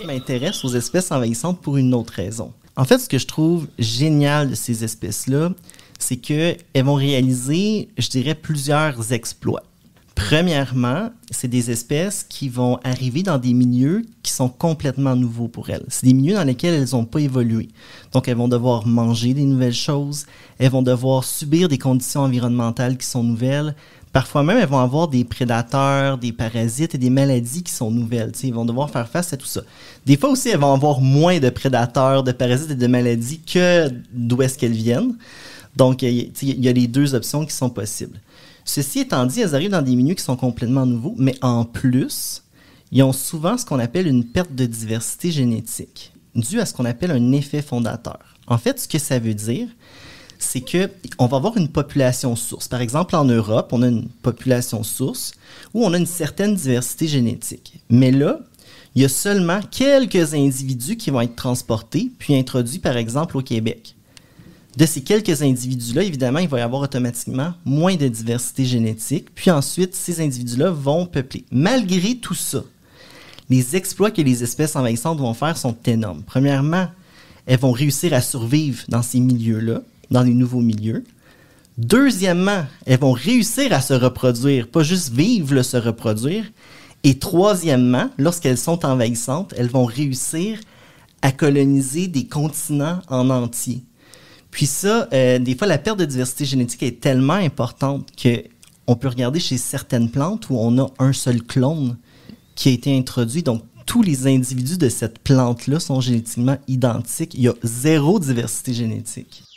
Je m'intéresse aux espèces envahissantes pour une autre raison. En fait, ce que je trouve génial de ces espèces-là, c'est qu'elles vont réaliser, je dirais, plusieurs exploits. Premièrement, c'est des espèces qui vont arriver dans des milieux qui sont complètement nouveaux pour elles. C'est des milieux dans lesquels elles n'ont pas évolué. Donc, elles vont devoir manger des nouvelles choses, elles vont devoir subir des conditions environnementales qui sont nouvelles, Parfois même, elles vont avoir des prédateurs, des parasites et des maladies qui sont nouvelles. sais, Ils vont devoir faire face à tout ça. Des fois aussi, elles vont avoir moins de prédateurs, de parasites et de maladies que d'où est-ce qu'elles viennent. Donc, il y a les deux options qui sont possibles. Ceci étant dit, elles arrivent dans des milieux qui sont complètement nouveaux, mais en plus, ils ont souvent ce qu'on appelle une perte de diversité génétique, due à ce qu'on appelle un effet fondateur. En fait, ce que ça veut dire, c'est que on va avoir une population source. Par exemple, en Europe, on a une population source où on a une certaine diversité génétique. Mais là, il y a seulement quelques individus qui vont être transportés puis introduits, par exemple, au Québec. De ces quelques individus-là, évidemment, il va y avoir automatiquement moins de diversité génétique. Puis ensuite, ces individus-là vont peupler. Malgré tout ça, les exploits que les espèces envahissantes vont faire sont énormes. Premièrement, elles vont réussir à survivre dans ces milieux-là dans les nouveaux milieux. Deuxièmement, elles vont réussir à se reproduire, pas juste vivre le se reproduire. Et troisièmement, lorsqu'elles sont envahissantes, elles vont réussir à coloniser des continents en entier. Puis ça, euh, des fois, la perte de diversité génétique est tellement importante que on peut regarder chez certaines plantes où on a un seul clone qui a été introduit. Donc, tous les individus de cette plante-là sont génétiquement identiques. Il y a zéro diversité génétique.